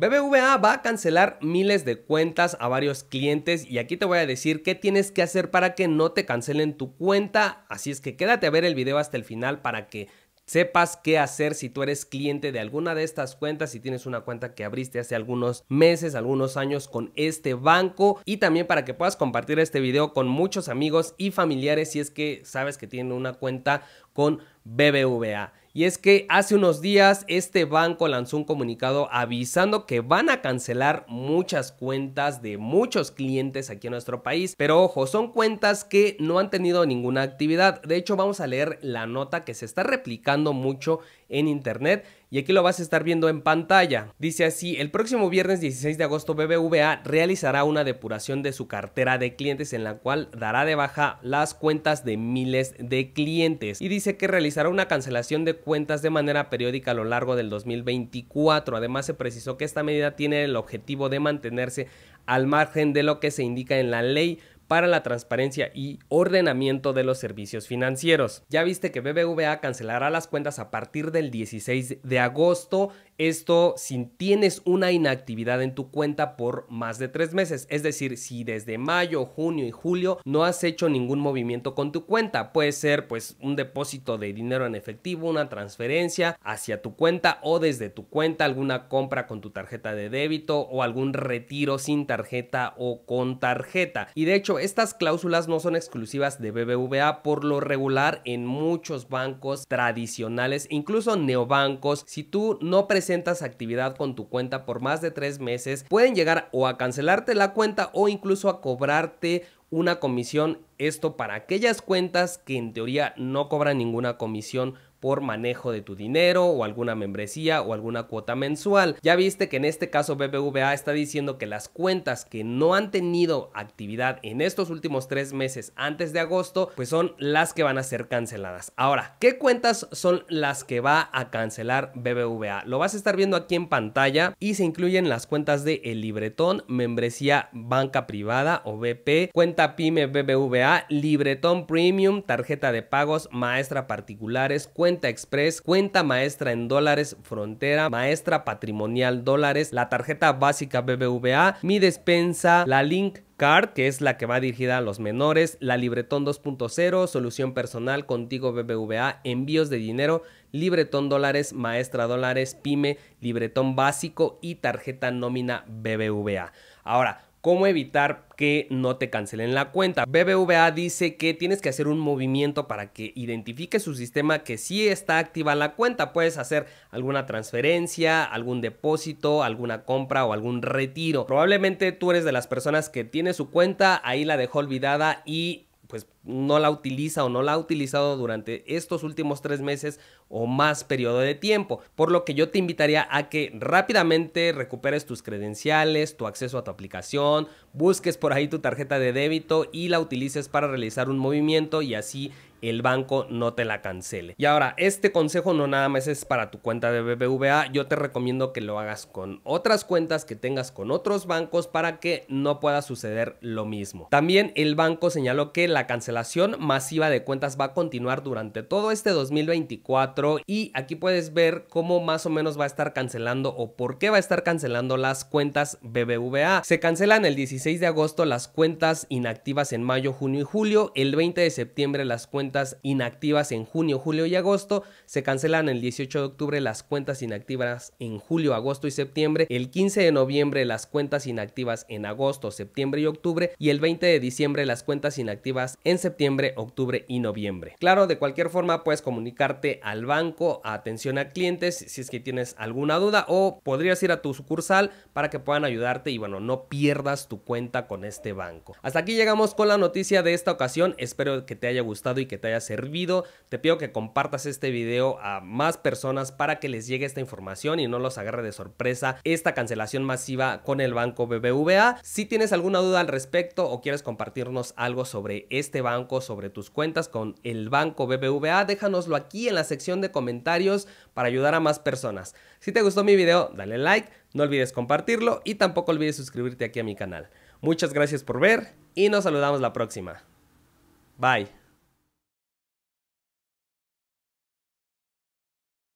BBVA va a cancelar miles de cuentas a varios clientes y aquí te voy a decir qué tienes que hacer para que no te cancelen tu cuenta, así es que quédate a ver el video hasta el final para que sepas qué hacer si tú eres cliente de alguna de estas cuentas, si tienes una cuenta que abriste hace algunos meses, algunos años con este banco y también para que puedas compartir este video con muchos amigos y familiares si es que sabes que tienen una cuenta con BBVA. Y es que hace unos días este banco lanzó un comunicado avisando que van a cancelar muchas cuentas de muchos clientes aquí en nuestro país. Pero ojo, son cuentas que no han tenido ninguna actividad. De hecho, vamos a leer la nota que se está replicando mucho en internet y aquí lo vas a estar viendo en pantalla. Dice así, el próximo viernes 16 de agosto BBVA realizará una depuración de su cartera de clientes en la cual dará de baja las cuentas de miles de clientes y dice que realizará una cancelación de cuentas de manera periódica a lo largo del 2024. Además se precisó que esta medida tiene el objetivo de mantenerse al margen de lo que se indica en la ley para la transparencia y ordenamiento de los servicios financieros. Ya viste que BBVA cancelará las cuentas a partir del 16 de agosto. Esto si tienes una inactividad en tu cuenta por más de tres meses. Es decir, si desde mayo, junio y julio no has hecho ningún movimiento con tu cuenta. Puede ser pues un depósito de dinero en efectivo, una transferencia hacia tu cuenta o desde tu cuenta, alguna compra con tu tarjeta de débito o algún retiro sin tarjeta o con tarjeta. Y de hecho estas cláusulas no son exclusivas de BBVA, por lo regular en muchos bancos tradicionales, incluso neobancos, si tú no presentas actividad con tu cuenta por más de tres meses, pueden llegar o a cancelarte la cuenta o incluso a cobrarte una comisión. Esto para aquellas cuentas que en teoría no cobran ninguna comisión por manejo de tu dinero o alguna membresía o alguna cuota mensual. Ya viste que en este caso BBVA está diciendo que las cuentas que no han tenido actividad en estos últimos tres meses antes de agosto, pues son las que van a ser canceladas. Ahora, ¿qué cuentas son las que va a cancelar BBVA? Lo vas a estar viendo aquí en pantalla y se incluyen las cuentas de El Libretón, membresía banca privada o BP, cuenta pyme BBVA, Libretón Premium, tarjeta de pagos, maestra particulares, cuenta cuenta express, cuenta maestra en dólares, frontera, maestra patrimonial dólares, la tarjeta básica BBVA, mi despensa, la link Card, que es la que va dirigida a los menores, la Libretón 2.0, solución personal, contigo BBVA, envíos de dinero, Libretón dólares, maestra dólares, pyme, Libretón básico y tarjeta nómina BBVA. Ahora, cómo evitar que no te cancelen la cuenta. BBVA dice que tienes que hacer un movimiento para que identifique su sistema que sí está activa la cuenta. Puedes hacer alguna transferencia, algún depósito, alguna compra o algún retiro. Probablemente tú eres de las personas que tiene su cuenta, ahí la dejó olvidada y pues no la utiliza o no la ha utilizado durante estos últimos tres meses o más periodo de tiempo. Por lo que yo te invitaría a que rápidamente recuperes tus credenciales, tu acceso a tu aplicación, busques por ahí tu tarjeta de débito y la utilices para realizar un movimiento y así el banco no te la cancele. Y ahora, este consejo no nada más es para tu cuenta de BBVA, yo te recomiendo que lo hagas con otras cuentas que tengas con otros bancos para que no pueda suceder lo mismo. También el banco señaló que la cancelación masiva de cuentas va a continuar durante todo este 2024 y aquí puedes ver cómo más o menos va a estar cancelando o por qué va a estar cancelando las cuentas BBVA. Se cancelan el 16 de agosto las cuentas inactivas en mayo, junio y julio, el 20 de septiembre las cuentas cuentas inactivas en junio, julio y agosto. Se cancelan el 18 de octubre las cuentas inactivas en julio, agosto y septiembre. El 15 de noviembre las cuentas inactivas en agosto, septiembre y octubre. Y el 20 de diciembre las cuentas inactivas en septiembre, octubre y noviembre. Claro, de cualquier forma puedes comunicarte al banco, a atención a clientes, si es que tienes alguna duda o podrías ir a tu sucursal para que puedan ayudarte y bueno, no pierdas tu cuenta con este banco. Hasta aquí llegamos con la noticia de esta ocasión. Espero que te haya gustado y que te haya servido. Te pido que compartas este video a más personas para que les llegue esta información y no los agarre de sorpresa esta cancelación masiva con el banco BBVA. Si tienes alguna duda al respecto o quieres compartirnos algo sobre este banco, sobre tus cuentas con el banco BBVA, déjanoslo aquí en la sección de comentarios para ayudar a más personas. Si te gustó mi video, dale like, no olvides compartirlo y tampoco olvides suscribirte aquí a mi canal. Muchas gracias por ver y nos saludamos la próxima. Bye.